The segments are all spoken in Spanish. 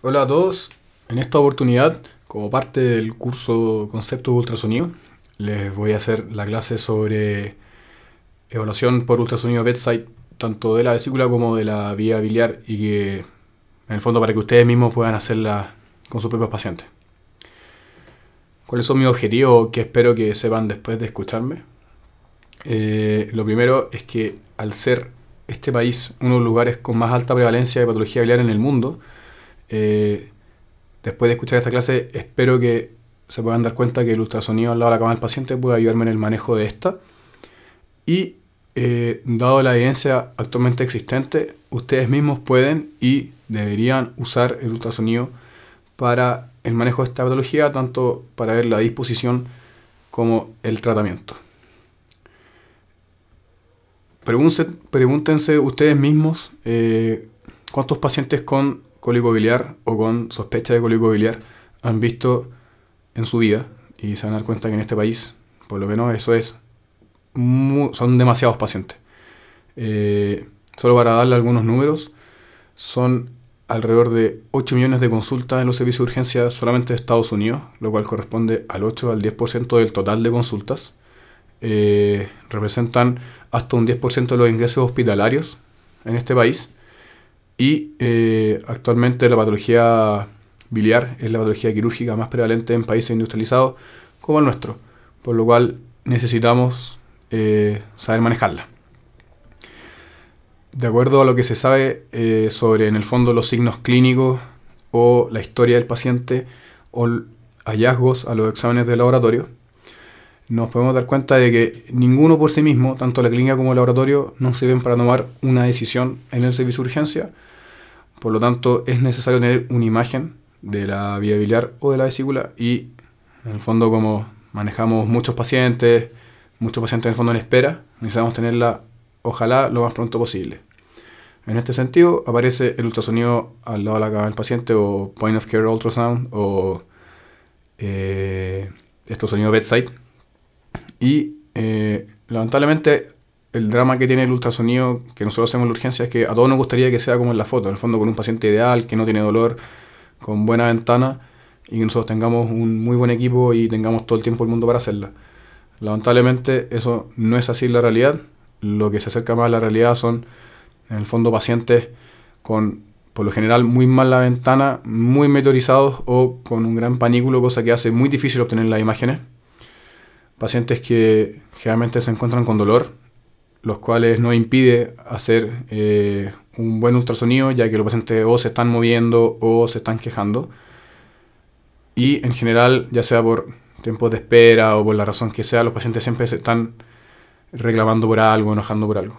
Hola a todos. En esta oportunidad, como parte del curso Concepto de Ultrasonido, les voy a hacer la clase sobre evaluación por ultrasonido bedside, tanto de la vesícula como de la vía biliar, y que, en el fondo, para que ustedes mismos puedan hacerla con sus propios pacientes. ¿Cuáles son mis objetivos que espero que sepan después de escucharme? Eh, lo primero es que al ser este país uno de los lugares con más alta prevalencia de patología biliar en el mundo, eh, después de escuchar esta clase, espero que se puedan dar cuenta que el ultrasonido al lado de la cama del paciente puede ayudarme en el manejo de esta. Y eh, dado la evidencia actualmente existente, ustedes mismos pueden y deberían usar el ultrasonido para el manejo de esta patología, tanto para ver la disposición como el tratamiento. Pregúntense, ustedes mismos eh, cuántos pacientes con cólico biliar o con sospecha de cólico biliar han visto en su vida y se van a dar cuenta que en este país, por lo menos eso es, son demasiados pacientes. Eh, solo para darle algunos números, son alrededor de 8 millones de consultas en los servicios de urgencia solamente de Estados Unidos, lo cual corresponde al 8 al 10% del total de consultas. Eh, representan hasta un 10% de los ingresos hospitalarios en este país y eh, actualmente la patología biliar es la patología quirúrgica más prevalente en países industrializados como el nuestro, por lo cual necesitamos eh, saber manejarla. De acuerdo a lo que se sabe eh, sobre en el fondo los signos clínicos o la historia del paciente o hallazgos a los exámenes de laboratorio, nos podemos dar cuenta de que ninguno por sí mismo, tanto la clínica como el laboratorio, no sirven para tomar una decisión en el servicio de urgencia. Por lo tanto, es necesario tener una imagen de la vía biliar o de la vesícula y, en el fondo, como manejamos muchos pacientes, muchos pacientes en el fondo en espera, necesitamos tenerla, ojalá, lo más pronto posible. En este sentido, aparece el ultrasonido al lado de la cama del paciente o point of care ultrasound o eh, estos sonidos bedside y eh, lamentablemente el drama que tiene el ultrasonido que nosotros hacemos en la urgencia es que a todos nos gustaría que sea como en la foto, en el fondo con un paciente ideal, que no tiene dolor, con buena ventana y que nosotros tengamos un muy buen equipo y tengamos todo el tiempo del mundo para hacerla. Lamentablemente eso no es así la realidad. Lo que se acerca más a la realidad son, en el fondo, pacientes con, por lo general, muy mala ventana, muy meteorizados o con un gran panículo, cosa que hace muy difícil obtener las imágenes pacientes que generalmente se encuentran con dolor, los cuales no impide hacer eh, un buen ultrasonido, ya que los pacientes o se están moviendo o se están quejando. Y en general, ya sea por tiempos de espera o por la razón que sea, los pacientes siempre se están reclamando por algo, enojando por algo.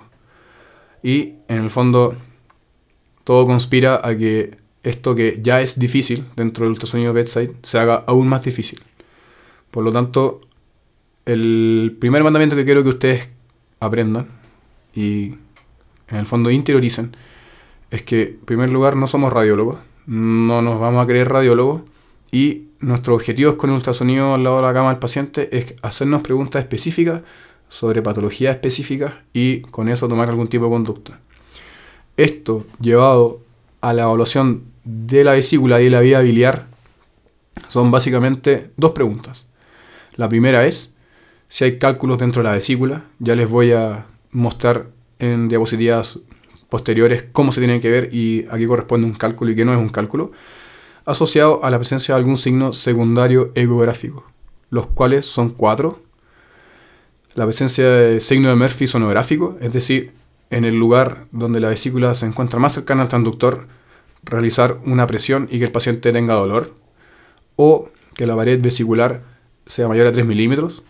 Y en el fondo, todo conspira a que esto que ya es difícil dentro del ultrasonido bedside se haga aún más difícil. Por lo tanto, el primer mandamiento que quiero que ustedes aprendan y en el fondo interioricen es que, en primer lugar, no somos radiólogos, no nos vamos a creer radiólogos y nuestro objetivo con el ultrasonido al lado de la cama del paciente es hacernos preguntas específicas sobre patologías específicas y con eso tomar algún tipo de conducta. Esto llevado a la evaluación de la vesícula y de la vía biliar son básicamente dos preguntas. La primera es, si hay cálculos dentro de la vesícula. Ya les voy a mostrar en diapositivas posteriores cómo se tienen que ver y a qué corresponde un cálculo y qué no es un cálculo, asociado a la presencia de algún signo secundario ecográfico, los cuales son cuatro. La presencia de signo de Murphy sonográfico, es decir, en el lugar donde la vesícula se encuentra más cercana al transductor, realizar una presión y que el paciente tenga dolor, o que la pared vesicular sea mayor a 3 milímetros,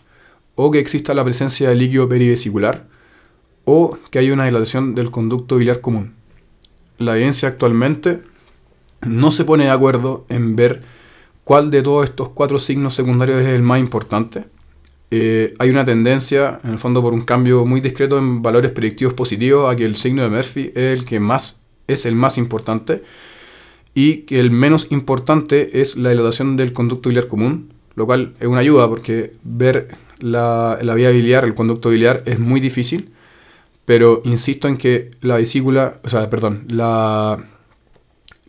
o que exista la presencia de líquido perivesicular, o que haya una dilatación del conducto biliar común. La evidencia actualmente no se pone de acuerdo en ver cuál de todos estos cuatro signos secundarios es el más importante. Eh, hay una tendencia, en el fondo, por un cambio muy discreto en valores predictivos positivos, a que el signo de Murphy es el que más es el más importante y que el menos importante es la dilatación del conducto biliar común, lo cual es una ayuda porque ver la, vía biliar, el conducto biliar, es muy difícil, pero insisto en que la vesícula, o sea, perdón, la,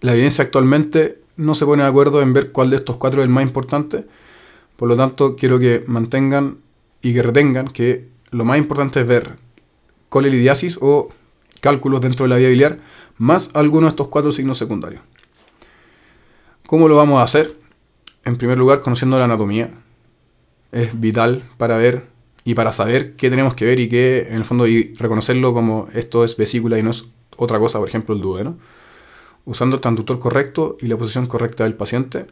la evidencia actualmente no se pone de acuerdo en ver cuál de estos cuatro es el más importante, por lo tanto quiero que mantengan y que retengan que lo más importante es ver colelidiasis o cálculos dentro de la vía biliar, más alguno de estos cuatro signos secundarios. ¿Cómo lo vamos a hacer? en primer lugar, conociendo la anatomía. Es vital para ver y para saber qué tenemos que ver y qué, en el fondo, y reconocerlo como esto es vesícula y no es otra cosa, por ejemplo, el duodeno. Usando el transductor correcto y la posición correcta del paciente,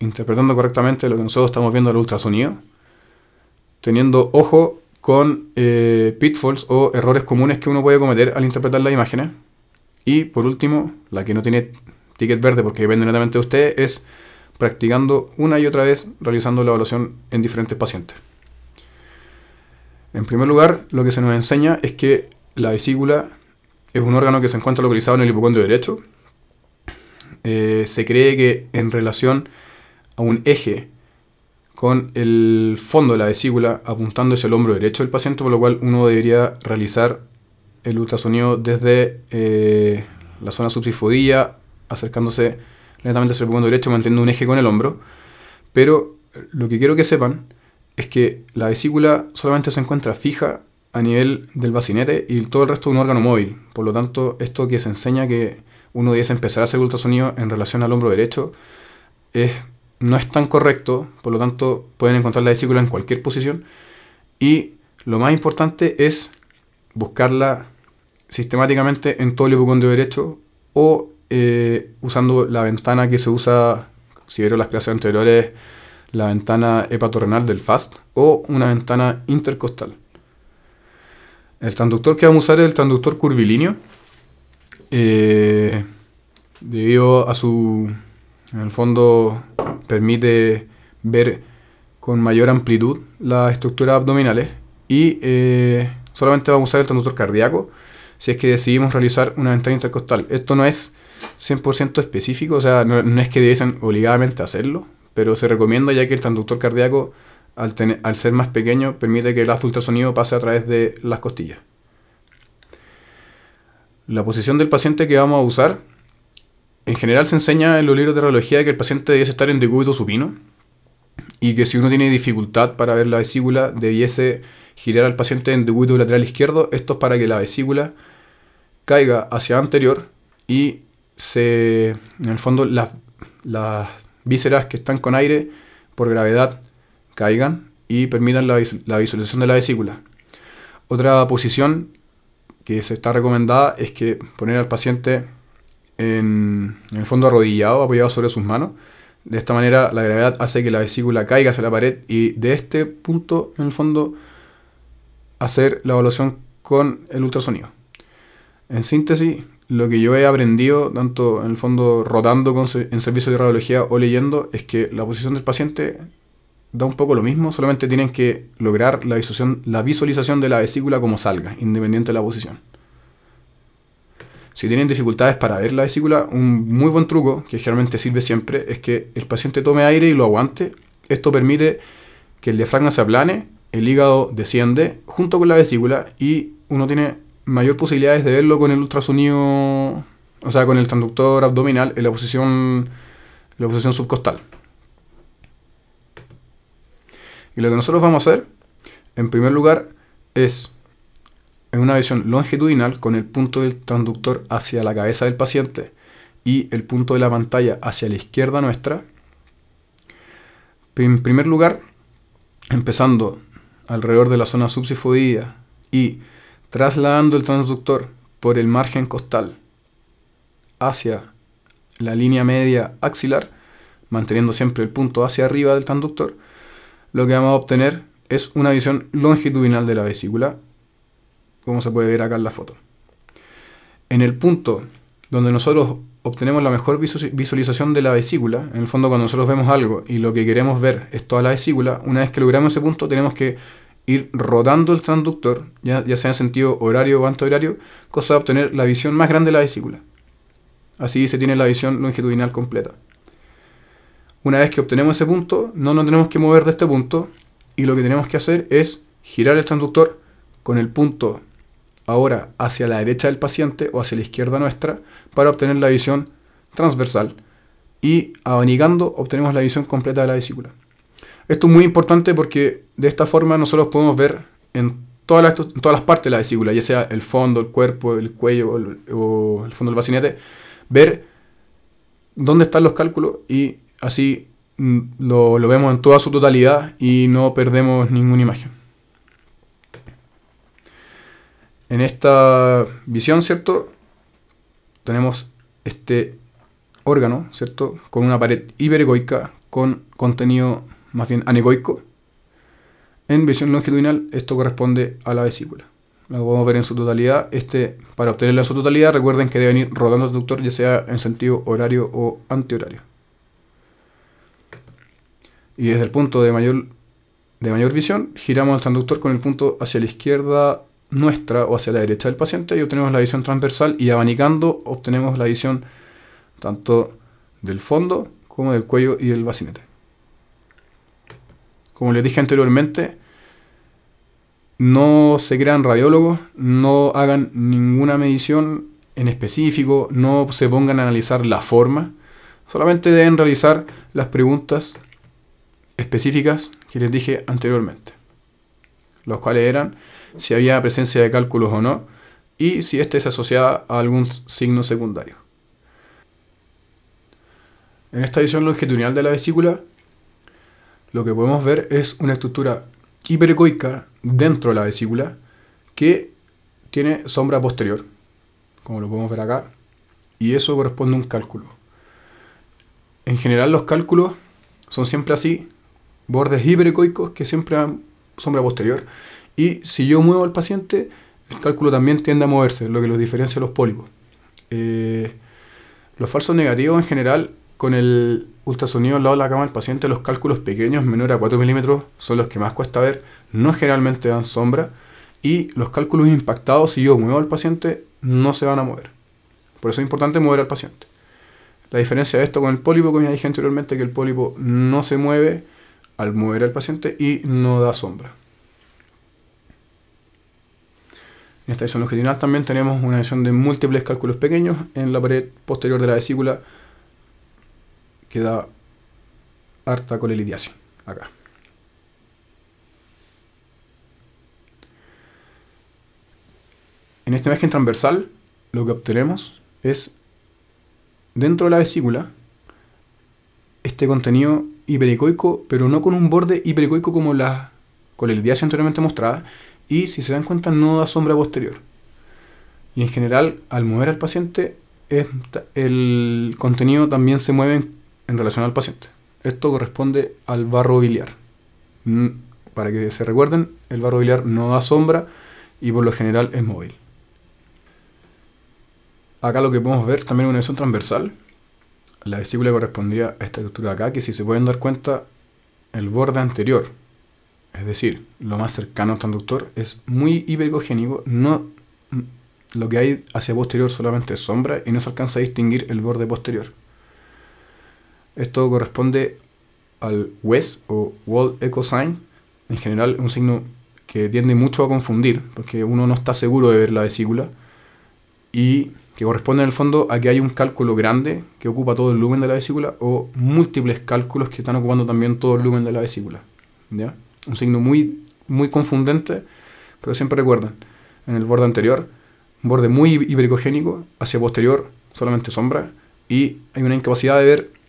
interpretando correctamente lo que nosotros estamos viendo en el ultrasonido, teniendo ojo con eh, pitfalls o errores comunes que uno puede cometer al interpretar las imágenes. Y por último, la que no tiene ticket verde porque depende netamente de usted, es practicando una y otra vez, realizando la evaluación en diferentes pacientes. En primer lugar, lo que se nos enseña es que la vesícula es un órgano que se encuentra localizado en el hipocondrio derecho. Eh, se cree que en relación a un eje con el fondo de la vesícula apuntando hacia el hombro derecho del paciente, por lo cual uno debería realizar el ultrasonido desde eh, la zona subsifodía, acercándose lentamente el pulmón derecho manteniendo un eje con el hombro. Pero eh, lo que quiero que sepan es que la vesícula solamente se encuentra fija a nivel del bacinete y todo el resto de un órgano móvil. Por lo tanto, esto que se enseña que uno debe empezar a hacer ultrasonido en relación al hombro derecho no es tan correcto. Por lo tanto, pueden encontrar la vesícula en cualquier posición. Y lo más importante es buscarla sistemáticamente en todo el hipocondrio derecho o eh, usando la ventana que se usa, si vieron las clases anteriores, la ventana hepatorrenal del FAST o una ventana intercostal. El transductor que vamos a usar es el transductor curvilíneo. Eh, debido a su, en el fondo, permite ver con mayor amplitud las estructuras abdominales y eh, solamente vamos a usar el transductor cardíaco si es que decidimos realizar una ventana intercostal. Esto no es 100% específico, o sea, no, es que debiesen obligadamente hacerlo, pero se recomienda ya que el transductor cardíaco, al, ser más pequeño, permite que el ultrasonido pase a través de las costillas. La posición del paciente que vamos a usar, en general se enseña en los libros de radiología que el paciente debiese estar en decúbito supino y que si uno tiene dificultad para ver la vesícula, debiese girar al paciente en decúbito lateral izquierdo, esto es para que la vesícula caiga hacia anterior y se, en el fondo las, vísceras que están con aire por gravedad caigan y permitan la, visualización de la vesícula. Otra posición que se está recomendada es que poner al paciente en, el fondo arrodillado, apoyado sobre sus manos. De esta manera la gravedad hace que la vesícula caiga hacia la pared y de este punto, en el fondo, hacer la evaluación con el ultrasonido. En síntesis, lo que yo he aprendido, tanto en el fondo rotando en servicio de radiología o leyendo, es que la posición del paciente da un poco lo mismo, solamente tienen que lograr la visualización, la visualización de la vesícula como salga, independiente de la posición. Si tienen dificultades para ver la vesícula, un muy buen truco, que generalmente sirve siempre, es que el paciente tome aire y lo aguante. Esto permite que el diafragma se aplane, el hígado desciende junto con la vesícula y uno tiene mayor posibilidades de verlo con el ultrasonido, o sea, con el transductor abdominal en la posición, la posición subcostal. Y lo que nosotros vamos a hacer, en primer lugar, es en una visión longitudinal con el punto del transductor hacia la cabeza del paciente y el punto de la pantalla hacia la izquierda nuestra. En primer lugar, empezando alrededor de la zona subsifoidea y trasladando el transductor por el margen costal hacia la línea media axilar, manteniendo siempre el punto hacia arriba del transductor, lo que vamos a obtener es una visión longitudinal de la vesícula, como se puede ver acá en la foto. En el punto donde nosotros obtenemos la mejor visualización de la vesícula, en el fondo cuando nosotros vemos algo y lo que queremos ver es toda la vesícula, una vez que logramos ese punto tenemos que ir rodando el transductor, ya, ya sea en sentido horario o antihorario, cosa de obtener la visión más grande de la vesícula. Así se tiene la visión longitudinal completa. Una vez que obtenemos ese punto, no nos tenemos que mover de este punto y lo que tenemos que hacer es girar el transductor con el punto ahora hacia la derecha del paciente o hacia la izquierda nuestra para obtener la visión transversal y abanicando obtenemos la visión completa de la vesícula. Esto es muy importante porque de esta forma nosotros podemos ver en todas las, todas partes de la vesícula, ya sea el fondo, el cuerpo, el cuello o el, fondo del bacinete, ver dónde están los cálculos y así mm, lo, vemos en toda su totalidad y no perdemos ninguna imagen. En esta visión, ¿cierto? Tenemos este órgano, ¿cierto? Con una pared hiperegoica con contenido más bien anegoico, en visión longitudinal esto corresponde a la vesícula. Lo podemos ver en su totalidad. Este, para obtenerla en su totalidad, recuerden que debe ir rodando el transductor ya sea en sentido horario o antihorario. Y desde el punto de mayor, de mayor visión, giramos el transductor con el punto hacia la izquierda nuestra o hacia la derecha del paciente y obtenemos la visión transversal y abanicando obtenemos la visión tanto del fondo como del cuello y del bacinete. Como les dije anteriormente, no se crean radiólogos, no hagan ninguna medición en específico, no se pongan a analizar la forma, solamente deben realizar las preguntas específicas que les dije anteriormente, los cuales eran si había presencia de cálculos o no y si este es asociada a algún signo secundario. En esta visión longitudinal de la vesícula lo que podemos ver es una estructura hiperecoica dentro de la vesícula que tiene sombra posterior, como lo podemos ver acá, y eso corresponde a un cálculo. En general los cálculos son siempre así, bordes hiperecoicos que siempre dan sombra posterior, y si yo muevo al paciente, el cálculo también tiende a moverse, lo que los diferencia los pólipos. Eh, los falsos negativos en general con el ultrasonido al lado de la cama del paciente, los cálculos pequeños, menor a 4 milímetros, son los que más cuesta ver, no generalmente dan sombra, y los cálculos impactados, si yo muevo al paciente, no se van a mover. Por eso es importante mover al paciente. La diferencia de esto con el pólipo, como ya dije anteriormente, que el pólipo no se mueve al mover al paciente y no da sombra. En esta edición longitudinal también tenemos una edición de múltiples cálculos pequeños en la pared posterior de la vesícula queda harta colelidiasis, acá. En esta imagen transversal lo que obtenemos es dentro de la vesícula este contenido hipericoico, pero no con un borde hipericoico como la colelidiasis anteriormente mostrada, y si se dan cuenta no da sombra posterior. Y en general, al mover al paciente, el contenido también se mueve en relación al paciente. Esto corresponde al barro biliar. Mm, para que se recuerden, el barro biliar no da sombra y por lo general es móvil. Acá lo que podemos ver también es una lesión transversal. La vesícula correspondería a esta estructura de acá, que si se pueden dar cuenta, el borde anterior, es decir, lo más cercano al transductor, este es muy hipercogénico. No, mm, lo que hay hacia posterior solamente es sombra y no se alcanza a distinguir el borde posterior. Esto corresponde al WES o World Echo Sign, en general un signo que tiende mucho a confundir, porque uno no está seguro de ver la vesícula, y que corresponde en el fondo a que hay un cálculo grande que ocupa todo el lumen de la vesícula, o múltiples cálculos que están ocupando también todo el lumen de la vesícula. ¿ya? Un signo muy, muy confundente, pero siempre recuerden, en el borde anterior, un borde muy hipericogénico, hacia posterior solamente sombra, y hay una incapacidad de ver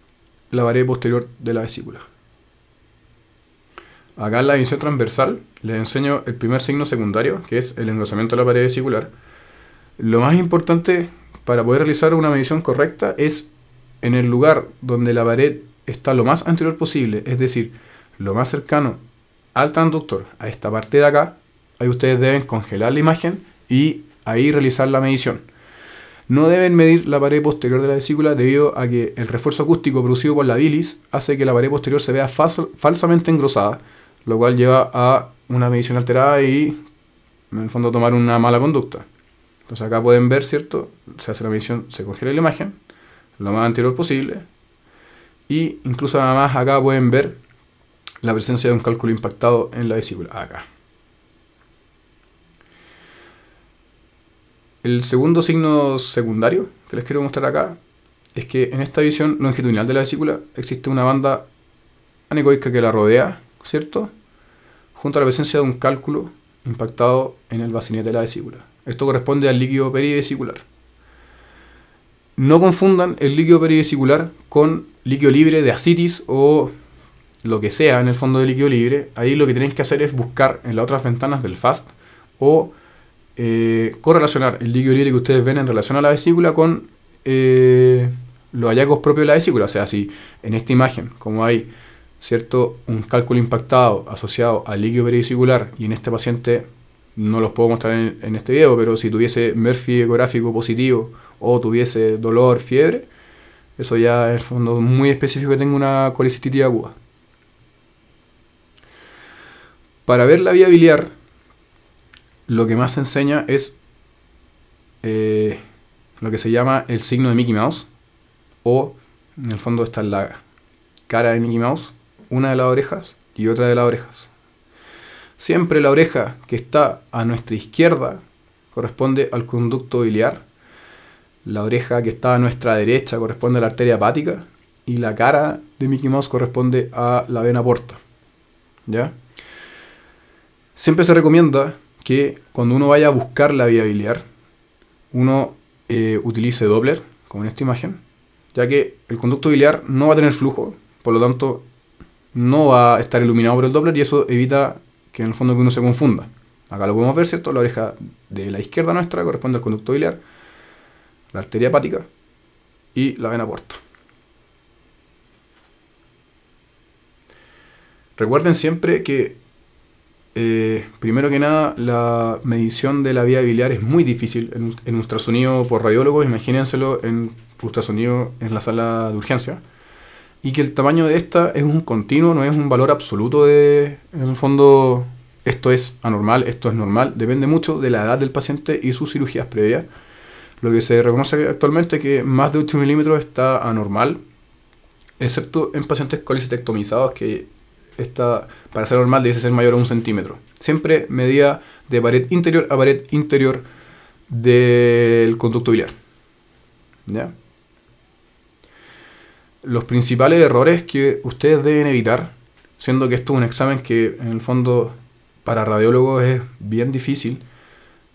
la pared posterior de la vesícula. Acá en la división transversal les enseño el primer signo secundario, que es el engrosamiento de la pared vesicular. Lo más importante para poder realizar una medición correcta es en el lugar donde la pared está lo más anterior posible, es decir, lo más cercano al transductor, a esta parte de acá, ahí ustedes deben congelar la imagen y ahí realizar la medición. No deben medir la pared posterior de la vesícula debido a que el refuerzo acústico producido por la bilis hace que la pared posterior se vea falsamente engrosada, lo cual lleva a una medición alterada y en el fondo tomar una mala conducta. Entonces acá pueden ver, ¿cierto? Se hace la medición, se congela la imagen, lo más anterior posible, y incluso además acá pueden ver la presencia de un cálculo impactado en la vesícula. Acá. El segundo signo secundario que les quiero mostrar acá es que en esta visión longitudinal de la vesícula existe una banda anecoica que la rodea, ¿cierto? Junto a la presencia de un cálculo impactado en el bacinete de la vesícula. Esto corresponde al líquido perivesicular. No confundan el líquido perivesicular con líquido libre de asitis o lo que sea en el fondo de líquido libre. Ahí lo que tenéis que hacer es buscar en las otras ventanas del FAST o eh, correlacionar el líquido urinario que ustedes ven en relación a la vesícula con eh, los hallazgos propios de la vesícula. O sea, si en esta imagen, como hay cierto un cálculo impactado asociado al líquido perivesicular y en este paciente, no los puedo mostrar en, este video, pero si tuviese Murphy ecográfico positivo o tuviese dolor, fiebre, eso ya es el fondo muy específico que tengo una de aguda. Para ver la vía biliar, lo que más enseña es eh, lo que se llama el signo de Mickey Mouse. O, en el fondo, está la cara de Mickey Mouse, una de las orejas y otra de las orejas. Siempre la oreja que está a nuestra izquierda corresponde al conducto biliar, la oreja que está a nuestra derecha corresponde a la arteria hepática y la cara de Mickey Mouse corresponde a la vena porta. ¿Ya? Siempre se recomienda que cuando uno vaya a buscar la vía biliar, uno eh, utilice Doppler, como en esta imagen, ya que el conducto biliar no va a tener flujo, por lo tanto no va a estar iluminado por el Doppler y eso evita que en el fondo que uno se confunda. Acá lo podemos ver, ¿cierto? La oreja de la izquierda nuestra corresponde al conducto biliar, la arteria hepática y la vena porta. Recuerden siempre que eh, primero que nada, la medición de la vía biliar es muy difícil. En, ultrasonido por radiólogos, imagínenselo en ultrasonido en la sala de urgencia. Y que el tamaño de esta es un continuo, no es un valor absoluto de, en el fondo, esto es anormal, esto es normal. Depende mucho de la edad del paciente y sus cirugías previas. Lo que se reconoce actualmente es que más de 8 milímetros está anormal, excepto en pacientes colisitectomizados que está... Para ser normal debe ser mayor a un centímetro. Siempre medida de pared interior a pared interior del conducto biliar. ¿Ya? Los principales errores que ustedes deben evitar, siendo que esto es un examen que en el fondo para radiólogos es bien difícil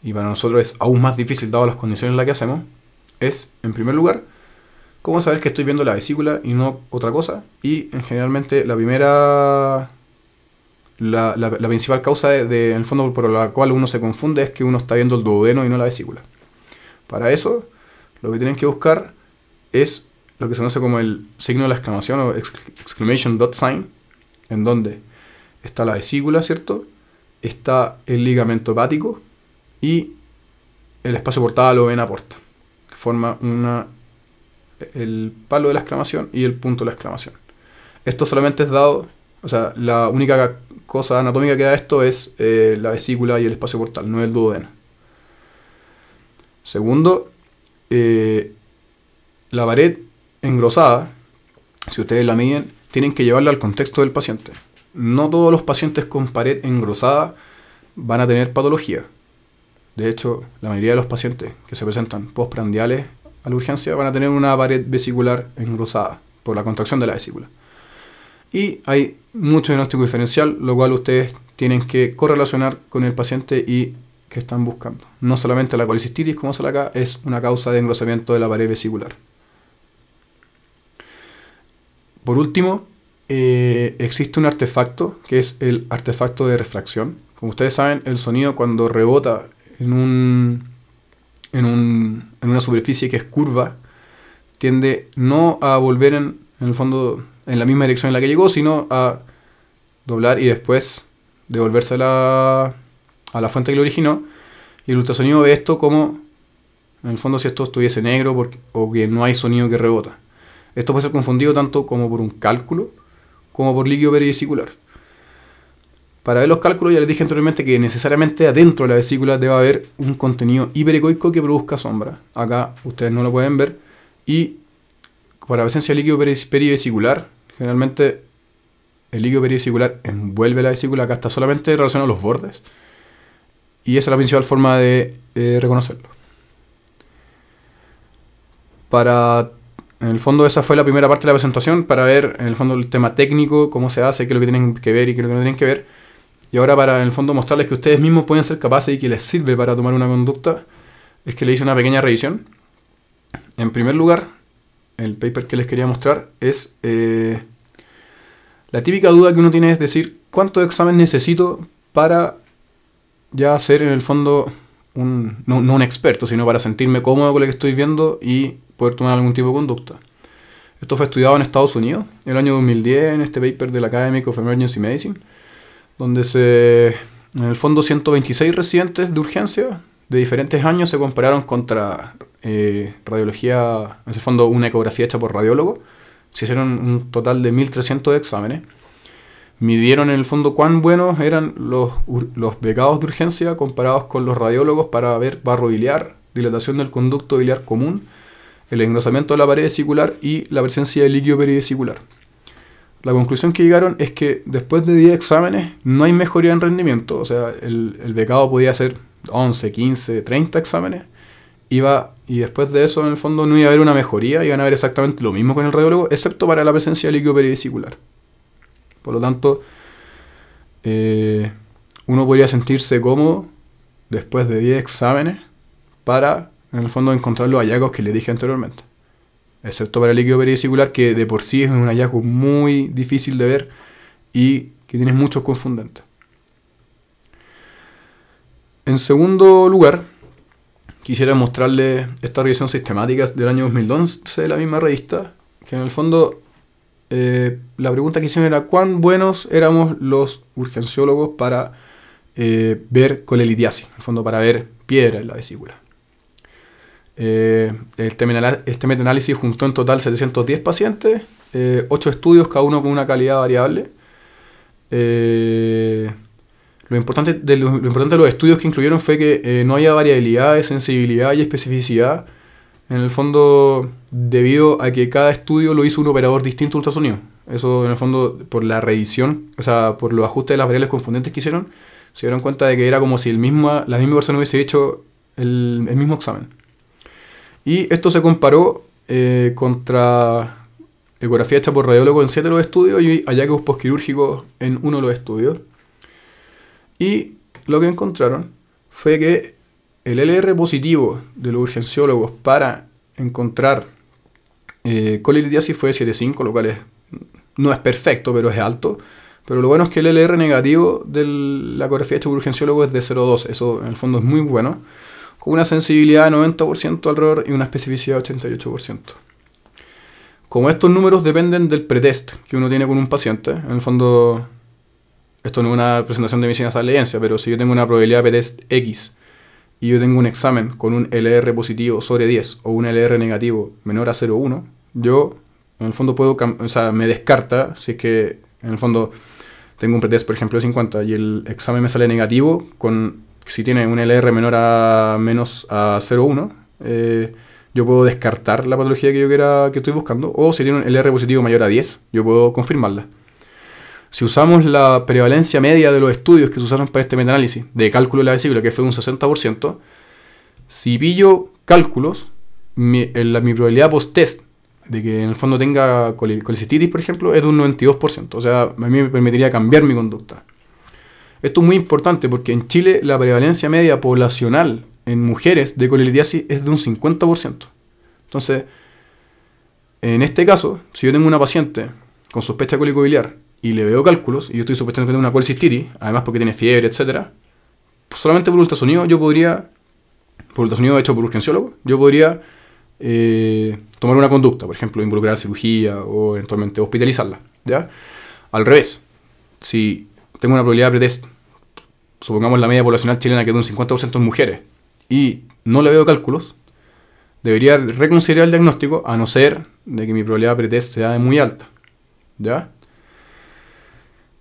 y para nosotros es aún más difícil dado las condiciones en las que hacemos, es, en primer lugar, cómo saber que estoy viendo la vesícula y no otra cosa. Y generalmente la primera la, la, principal causa de, el fondo por la cual uno se confunde es que uno está viendo el duodeno y no la vesícula. Para eso, lo que tienen que buscar es lo que se conoce como el signo de la exclamación o exclamation dot sign, en donde está la vesícula, ¿cierto? Está el ligamento hepático y el espacio portal o vena porta. Forma una, el palo de la exclamación y el punto de la exclamación. Esto solamente es dado, o sea, la única cosa anatómica que da esto es eh, la vesícula y el espacio portal, no el duodeno. Segundo, eh, la pared engrosada, si ustedes la miden, tienen que llevarla al contexto del paciente. No todos los pacientes con pared engrosada van a tener patología. De hecho, la mayoría de los pacientes que se presentan postprandiales a la urgencia van a tener una pared vesicular engrosada por la contracción de la vesícula y hay mucho diagnóstico diferencial, lo cual ustedes tienen que correlacionar con el paciente y que están buscando. No solamente la colicistitis, como sale acá, es una causa de engrosamiento de la pared vesicular. Por último, eh, existe un artefacto que es el artefacto de refracción. Como ustedes saben, el sonido cuando rebota en, un, en, un, en una superficie que es curva, tiende no a volver en el fondo en la misma dirección en la que llegó, sino a doblar y después devolverse a la, fuente que lo originó. Y el ultrasonido ve esto como, en el fondo, si esto estuviese negro o que no hay sonido que rebota. Esto puede ser confundido tanto como por un cálculo como por líquido perivesicular. Para ver los cálculos ya les dije anteriormente que necesariamente adentro de la vesícula debe haber un contenido hiperecoico que produzca sombra. Acá ustedes no lo pueden ver. Y para la presencia de líquido perivesicular Generalmente el líquido perivesicular envuelve la vesícula, acá está solamente relacionado a los bordes. Y esa es la principal forma de eh, reconocerlo. Para, en el fondo, esa fue la primera parte de la presentación, para ver, en el fondo, el tema técnico, cómo se hace, qué es lo que tienen que ver y qué es lo que no tienen que ver. Y ahora para, en el fondo, mostrarles que ustedes mismos pueden ser capaces y que les sirve para tomar una conducta, es que le hice una pequeña revisión. En primer lugar, el paper que les quería mostrar es eh, la típica duda que uno tiene es decir cuánto examen necesito para ya ser en el fondo un, no, un experto, sino para sentirme cómodo con lo que estoy viendo y poder tomar algún tipo de conducta. Esto fue estudiado en Estados Unidos en el año 2010 en este paper de la Academic of Emergency Medicine, donde se, en el fondo 126 residentes de urgencia de diferentes años se compararon contra eh, radiología, en el fondo una ecografía hecha por radiólogo. Se hicieron un total de 1.300 exámenes. Midieron en el fondo cuán buenos eran los, los becados de urgencia comparados con los radiólogos para ver barro biliar, dilatación del conducto biliar común, el engrosamiento de la pared vesicular y la presencia de líquido perivesicular. La conclusión que llegaron es que después de 10 exámenes no hay mejoría en rendimiento. O sea, el, el becado podía hacer 11, 15, 30 exámenes y después de eso, en el fondo, no iba a haber una mejoría, iban a haber exactamente lo mismo con el radiólogo, excepto para la presencia de líquido perivesicular. Por lo tanto, eh, uno podría sentirse cómodo después de 10 exámenes para, en el fondo, encontrar los hallazgos que le dije anteriormente. Excepto para el líquido perivesicular, que de por sí es un hallazgo muy difícil de ver y que tiene muchos confundentes. En segundo lugar, quisiera mostrarles esta revisión sistemática del año 2011 de la misma revista, que en el fondo eh, la pregunta que hicieron era cuán buenos éramos los urgenciólogos para eh, ver colelitiasis, en el fondo para ver piedra en la vesícula. Eh, este, este metaanálisis juntó en total 710 pacientes, 8 estudios, cada uno con una calidad variable. Lo importante, de importante los estudios que incluyeron fue que eh, no haya variabilidad de sensibilidad y especificidad, en el fondo debido a que cada estudio lo hizo un operador distinto de ultrasonido. Eso en el fondo por la revisión, o sea, por los ajustes de las variables confundentes que hicieron, se dieron cuenta de que era como si el la misma persona hubiese hecho el, mismo examen. Y esto se comparó eh, contra ecografía hecha por radiólogo en 7 de los estudios y hallazgos posquirúrgicos en uno de los estudios. Y lo que encontraron fue que el LR positivo de los urgenciólogos para encontrar eh, coliridiasis fue de 7.5, lo cual no es perfecto, pero es alto. Pero lo bueno es que el LR negativo de la ecografía de este urgenciólogo es de 0.2, eso en el fondo es muy bueno, con una sensibilidad de 90% alrededor y una especificidad de 88%. Como estos números dependen del pretest que uno tiene con un paciente, en el fondo esto no es una presentación de medicina salidencia, pero si yo tengo una probabilidad de test X y yo tengo un examen con un LR positivo sobre 10 o un LR negativo menor a 0,1, yo en el fondo puedo, o sea, me descarta si es que en el fondo tengo un pretest, por ejemplo, de 50 y el examen me sale negativo con si tiene un LR menor a menos a 0,1, eh, yo puedo descartar la patología que yo quiera que estoy buscando o si tiene un LR positivo mayor a 10, yo puedo confirmarla. Si usamos la prevalencia media de los estudios que se usaron para este metaanálisis de cálculo de la vesícula, que fue un 60%, si pillo cálculos, mi, la, mi probabilidad post-test de que en el fondo tenga colicitis, por ejemplo, es de un 92%. O sea, a mí me permitiría cambiar mi conducta. Esto es muy importante porque en Chile la prevalencia media poblacional en mujeres de colitis es de un 50%. Entonces, en este caso, si yo tengo una paciente con sospecha colico biliar y le veo cálculos, y yo estoy supuestamente que una una colcistitis, además porque tiene fiebre, etc. Pues solamente por ultrasonido yo podría, por ultrasonido hecho por urgenciólogo, yo podría eh, tomar una conducta, por ejemplo, involucrar cirugía o eventualmente hospitalizarla, ¿ya? Al revés, si tengo una probabilidad de pretest, supongamos la media poblacional chilena que de un 50% en mujeres, y no le veo cálculos, debería reconsiderar el diagnóstico a no ser de que mi probabilidad de pretest sea muy alta, ¿ya?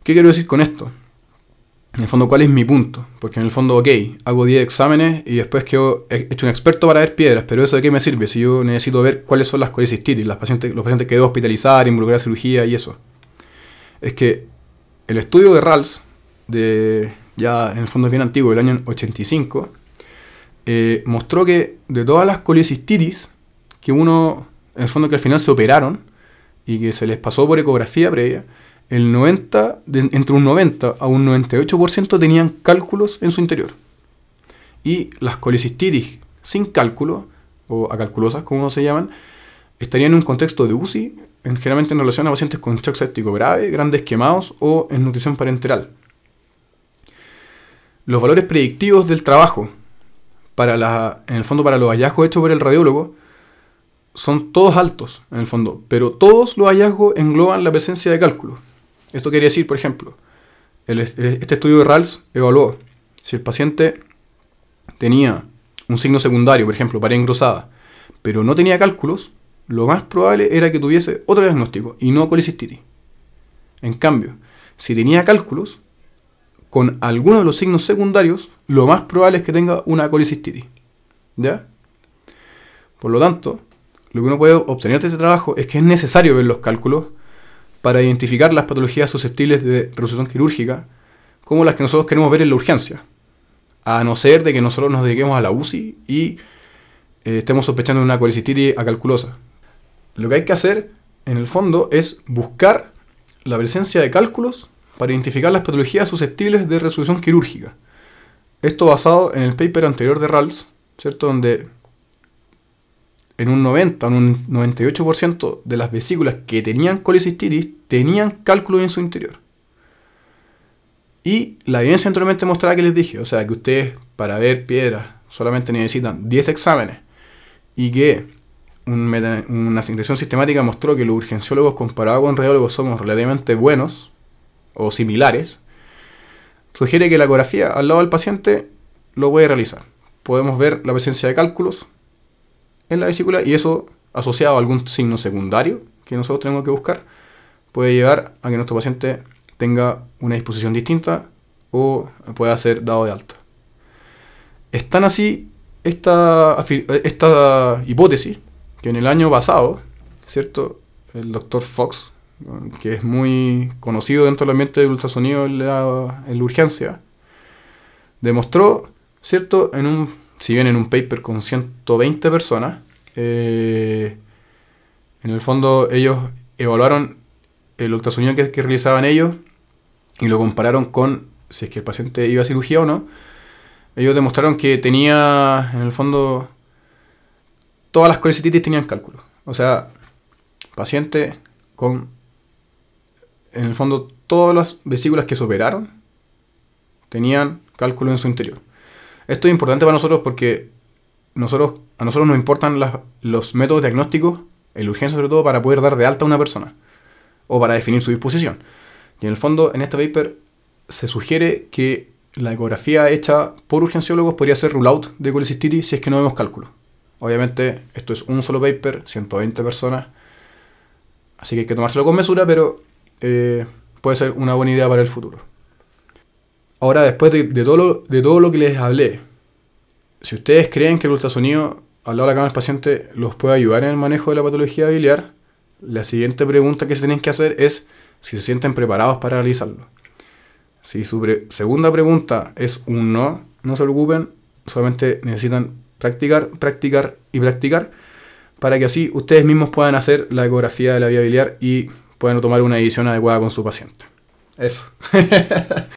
¿Qué quiero decir con esto? En el fondo, ¿cuál es mi punto? Porque en el fondo, ok, hago 10 exámenes y después quedo hecho un experto para ver piedras, pero ¿eso de qué me sirve si yo necesito ver cuáles son las colecistitis, las pacientes, los pacientes que debo hospitalizar, involucrar cirugía y eso? Es que el estudio de RALS, de, ya en el fondo es bien antiguo, del año 85, eh, mostró que de todas las colecistitis que uno, en el fondo que al final se operaron y que se les pasó por ecografía previa, el 90, entre un 90 a un 98% tenían cálculos en su interior. Y las colicistitis sin cálculo, o acalculosas como se llaman, estarían en un contexto de UCI, generalmente en relación a pacientes con shock séptico grave, grandes quemados o en nutrición parenteral. Los valores predictivos del trabajo, para en el fondo para los hallazgos hechos por el radiólogo, son todos altos, en el fondo, pero todos los hallazgos engloban la presencia de cálculos. Esto quería decir, por ejemplo, este estudio de RALS evaluó si el paciente tenía un signo secundario, por ejemplo, pared engrosada, pero no tenía cálculos, lo más probable era que tuviese otro diagnóstico y no colicistitis. En cambio, si tenía cálculos, con alguno de los signos secundarios, lo más probable es que tenga una colicistitis. ¿Ya? Por lo tanto, lo que uno puede obtener de este trabajo es que es necesario ver los cálculos para identificar las patologías susceptibles de resolución quirúrgica como las que nosotros queremos ver en la urgencia. A no ser de que nosotros nos dediquemos a la UCI y eh, estemos sospechando de una colecistitis acalculosa. Lo que hay que hacer, en el fondo, es buscar la presencia de cálculos para identificar las patologías susceptibles de resolución quirúrgica. Esto basado en el paper anterior de Rals, ¿cierto? Donde en un 90, en un 98% de las vesículas que tenían colicistitis tenían cálculos en su interior. Y la evidencia anteriormente mostrada que les dije, o sea, que ustedes para ver piedras solamente necesitan 10 exámenes y que una asignación sistemática mostró que los urgenciólogos comparados con radiólogos somos relativamente buenos o similares, sugiere que la ecografía al lado del paciente lo puede realizar. Podemos ver la presencia de cálculos, en la vesícula y eso asociado a algún signo secundario que nosotros tenemos que buscar puede llevar a que nuestro paciente tenga una disposición distinta o pueda ser dado de alta. Están así esta, esta hipótesis que en el año pasado, ¿cierto? El doctor Fox, que es muy conocido dentro del ambiente del ultrasonido en la, en la urgencia, demostró, ¿cierto?, en un si bien en un paper con 120 personas, eh, en el fondo ellos evaluaron el ultrasonido que, realizaban ellos y lo compararon con si es que el paciente iba a cirugía o no. Ellos demostraron que tenía, en el fondo, todas las colecititis tenían cálculo. O sea, paciente con, en el fondo, todas las vesículas que se tenían cálculo en su interior. Esto es importante para nosotros porque a nosotros nos importan los métodos diagnósticos, el urgencia sobre todo, para poder dar de alta a una persona o para definir su disposición. Y en el fondo, en este paper se sugiere que la ecografía hecha por urgenciólogos podría ser rule out de colicistitis si es que no vemos cálculo. Obviamente, esto es un solo paper, 120 personas, así que hay que tomárselo con mesura, pero eh, puede ser una buena idea para el futuro. Ahora, después de, todo lo, de todo lo que les hablé, si ustedes creen que el ultrasonido al lado de la cama del paciente los puede ayudar en el manejo de la patología biliar, la siguiente pregunta que se tienen que hacer es si se sienten preparados para realizarlo. Si su segunda pregunta es un no, no se preocupen, solamente necesitan practicar, practicar y practicar para que así ustedes mismos puedan hacer la ecografía de la vía biliar y puedan tomar una decisión adecuada con su paciente. Eso.